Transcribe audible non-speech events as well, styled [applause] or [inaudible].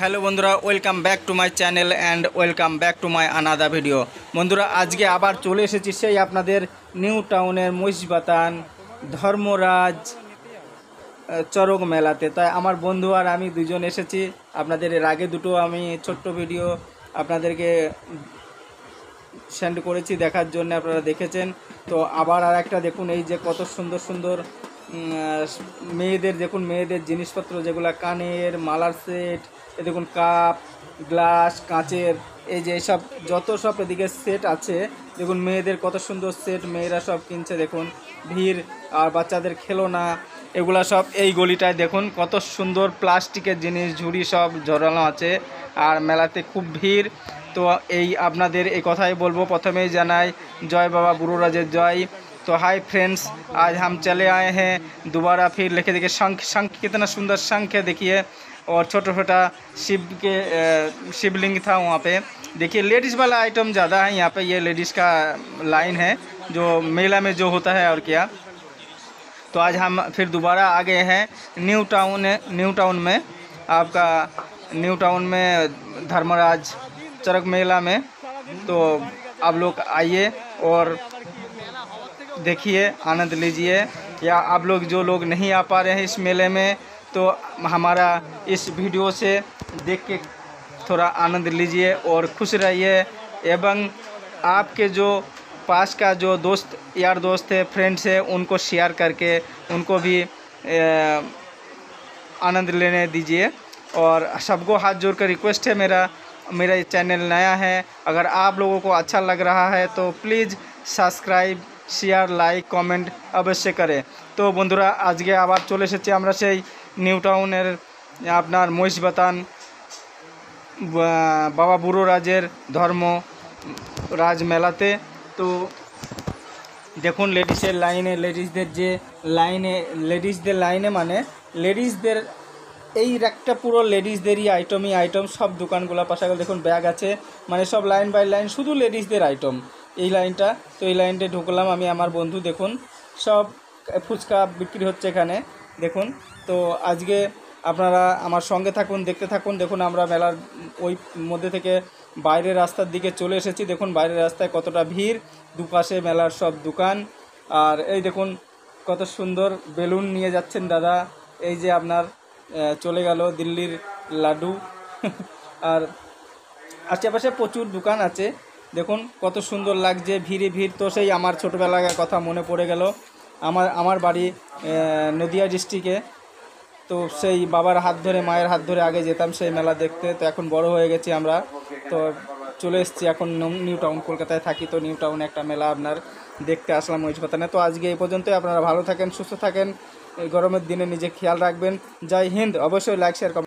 hello বন্ধুরা welcome back to my channel and welcome back to my another video বন্ধুরা আজকে আবার চলে এসেছি সেই আপনাদের নিউ টাউনের মহিষবাতান ধর্মরাজ চরক মেলাতে তাই আমার বন্ধু আর আমি দুজন এসেছি আপনাদের এর আগে দুটো আমি ছোট্ট ভিডিও আপনাদেরকে সেন্ড করেছি দেখার জন্য আপনারা দেখেছেন তো আবার আর একটা দেখুন এই যে কত সুন্দর সুন্দর মেয়েদের দেখুন মেয়েদের জিনিসপত্র যেগুলো কানের মালার সেট এ দেখুন কাপ গ্লাস কাঁচের এই যে সব যত সব এদিকে সেট আছে দেখুন মেয়েদের কত সুন্দর সেট মেয়েরা সব কিনছে দেখুন ভিড় আর বাচ্চাদের না এগুলা সব এই গলিটায় দেখুন কত সুন্দর প্লাস্টিকের জিনিস ঝুড়ি সব ঝরানো আছে আর মেলাতে খুব ভিড় তো এই আপনাদের এই কথাই বলবো প্রথমেই জানাই জয় বাবা বুড়োরাজের জয় तो हाय फ्रेंड्स आज हम चले आए हैं दोबारा फिर लेके देखिए शंख शंख कितना सुंदर शंख है देखिए और छोटा छोटा शिव के शिवलिंग था वहाँ पे देखिए लेडीज़ वाला आइटम ज़्यादा है यहाँ पे ये लेडीज़ का लाइन है जो मेला में जो होता है और क्या तो आज हम फिर दोबारा आ गए हैं न्यू टाउन न्यू टाउन में आपका न्यू टाउन में धर्मराज चरक मेला में तो आप लोग आइए और देखिए आनंद लीजिए या आप लोग जो लोग नहीं आ पा रहे हैं इस मेले में तो हमारा इस वीडियो से देख के थोड़ा आनंद लीजिए और खुश रहिए एवं आपके जो पास का जो दोस्त यार दोस्त है फ्रेंड्स है उनको शेयर करके उनको भी आनंद लेने दीजिए और सबको हाथ जोड़ कर रिक्वेस्ट है मेरा मेरा ये चैनल नया है अगर आप लोगों को अच्छा लग रहा है तो please subscribe share like comment অবশ্যই করে তো বন্ধুরা আজকে আবার চলে এসেছি আমরা সেই নিউ টাউনের আপনার মহিষবাতান বাবা বুড়ো রাজের ধর্ম রাজ মেলাতে তো দেখুন লেডিসের লাইনে লেডিসদের যে লাইনে লেডিসদের লাইনে মানে লেডিসদের এই একটা পুরো লেডিসদেরই আইটমই আইটম সব দোকানগুলো পাশাপাশি দেখুন ব্যাগ আছে মানে সব লাইন বাই লাইন শুধু লেডিসদের আইটম এই লাইনটা তো এই লাইনটা ঢুকলাম আমি আমার বন্ধু দেখুন সব ফুচকা বিক্রি হচ্ছে এখানে দেখুন তো আজকে আপনারা আমার সঙ্গে থাকুন দেখতে থাকুন দেখুন আমরা মেলার ওই মধ্যে থেকে বাইরের রাস্তার দিকে চলে এসেছি দেখুন বাইরের রাস্তায় কতটা ভিড় দুপাশে মেলার সব দোকান আর এই দেখুন কত সুন্দর বেলুন নিয়ে যাচ্ছেন দাদা এই যে আপনার চলে গেল দিল্লির লাডু [laughs] আর আশেপাশে প্রচুর দোকান আছে দেখুন কত সুন্দর লাগছে ভিড়ে ভিড় তো সেই আমার ছোটোবেলাকার কথা মনে পড়ে গেল আমার আমার বাড়ি নদিয়া ডিস্ট্রিক্টে তো সেই বাবার হাত ধরে মায়ের হাত ধরে আগে যেতাম সেই মেলা দেখতে তো এখন বড় হয়ে গেছি আমরা তো চলে এসছি এখন নিউ টাউন কলকাতায় থাকি তো নিউ টাউনে একটা মেলা আপনার দেখতে আসলাম মহিষপাতানে তো আজকে এই পর্যন্তই আপনারা ভালো থাকেন সুস্থ থাকেন এই গরমের দিনে নিজে খেয়াল রাখবেন জয় হিন্দ অবশ্যই লাইক শেয়ার